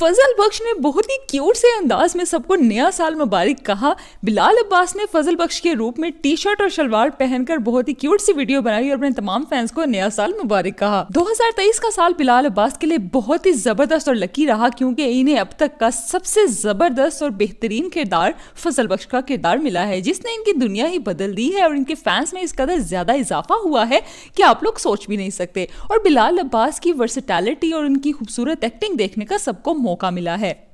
फजल बख्श ने बहुत ही क्यूट से अंदाज में सबको नया साल मुबारक कहा बिलाल अब्बास ने फजल बख्श के रूप में टी शर्ट और शलवार पहनकर बहुत ही क्यूट सी वीडियो बनाई और अपने तमाम फैंस को नया साल मुबारक कहा 2023 का साल बिलाल अब्बास के लिए बहुत ही जबरदस्त और लकी रहा क्योंकि इन्हें अब तक का सबसे जबरदस्त और बेहतरीन किरदार फजल बख्श का किरदार मिला है जिसने इनकी दुनिया ही बदल दी है और इनके फैंस में इस कदर ज्यादा इजाफा हुआ है कि आप लोग सोच भी नहीं सकते और बिलाल अब्बास की वर्सिटैलिटी और उनकी खूबसूरत एक्टिंग देखने का सबको मौका मिला है